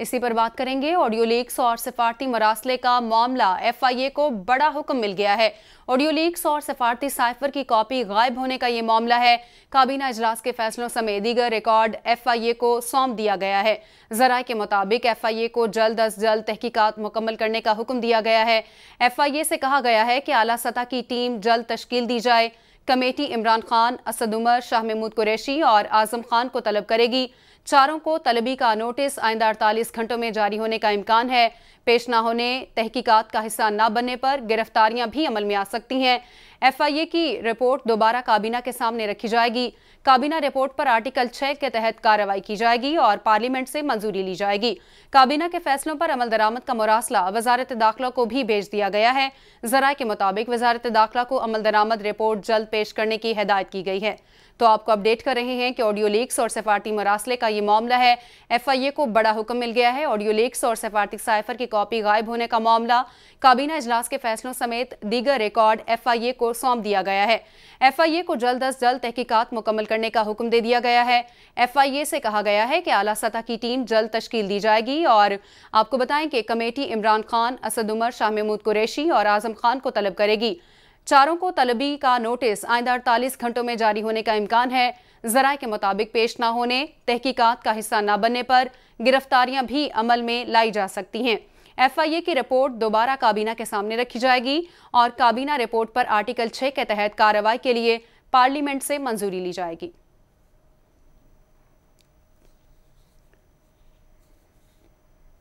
इसी पर बात करेंगे ऑडियो लीक्स और सिफारती मरासले का मामला एफआईए को बड़ा हुक्म मिल गया है ऑडियो लीक्स और सिफारती साइफर की कॉपी गायब होने का ये मामला है काबीना इजलास के फैसलों समेत दीगर रिकॉर्ड एफआईए को सौंप दिया गया है ज़रा के मुताबिक एफआईए को जल्द अज जल्द तहकीकात मुकम्मल करने का हुक्म दिया गया है एफ से कहा गया है कि आला सतह की टीम जल्द तश्कील दी जाए कमेटी इमरान खान असद उमर शाह महमूद कुरैशी और आजम खान को तलब करेगी चारों को तलबी का नोटिस आइंदा अड़तालीस घंटों में जारी होने का इम्कान है पेश न होने तहकीकात का हिस्सा न बनने पर गिरफ्तारियां भी अमल में आ सकती हैं एफआईए की रिपोर्ट दोबारा काबीना के सामने रखी जाएगी काबीना रिपोर्ट पर आर्टिकल 6 के तहत कार्रवाई की जाएगी और पार्लियामेंट से मंजूरी ली जाएगी काबीना के फैसलों पर अमल दरामद का मरासला वजारत दाखिला को भी भेज दिया गया है जरा के मुताबिक वजारत दाखिला को अमल दरामद रिपोर्ट जल्द पेश करने की हिदायत की गई है तो आपको अपडेट कर रहे हैं कि ऑडियो लीक्स और सिफारती मरासले का ये मामला है एफआईए को बड़ा हुक्म मिल गया है ऑडियो लेक्स और सफारती साइफर की कॉपी गायब होने का मामला काबीना इजलास के फैसलों समेत दीगर रिकॉर्ड एफआईए को सौंप दिया गया है एफआईए को जल्द अज जल्द तहकीकत मुकम्मल करने का हुक्म दे दिया गया है एफआईए से कहा गया है कि आला सतह की टीम जल्द तश्कील दी जाएगी और आपको बताएं कि कमेटी इमरान खान असद उमर शाह महमूद कुरैशी और आजम खान को तलब करेगी चारों को तलबी का नोटिस आइंदा अड़तालीस घंटों में जारी होने का इम्कान है जराये के मुताबिक पेश ना होने तहकीकात का हिस्सा ना बनने पर गिरफ्तारियां भी अमल में लाई जा सकती हैं एफआईए की रिपोर्ट दोबारा काबीना के सामने रखी जाएगी और काबीना रिपोर्ट पर आर्टिकल 6 के तहत कार्रवाई के लिए पार्लियामेंट से मंजूरी ली जाएगी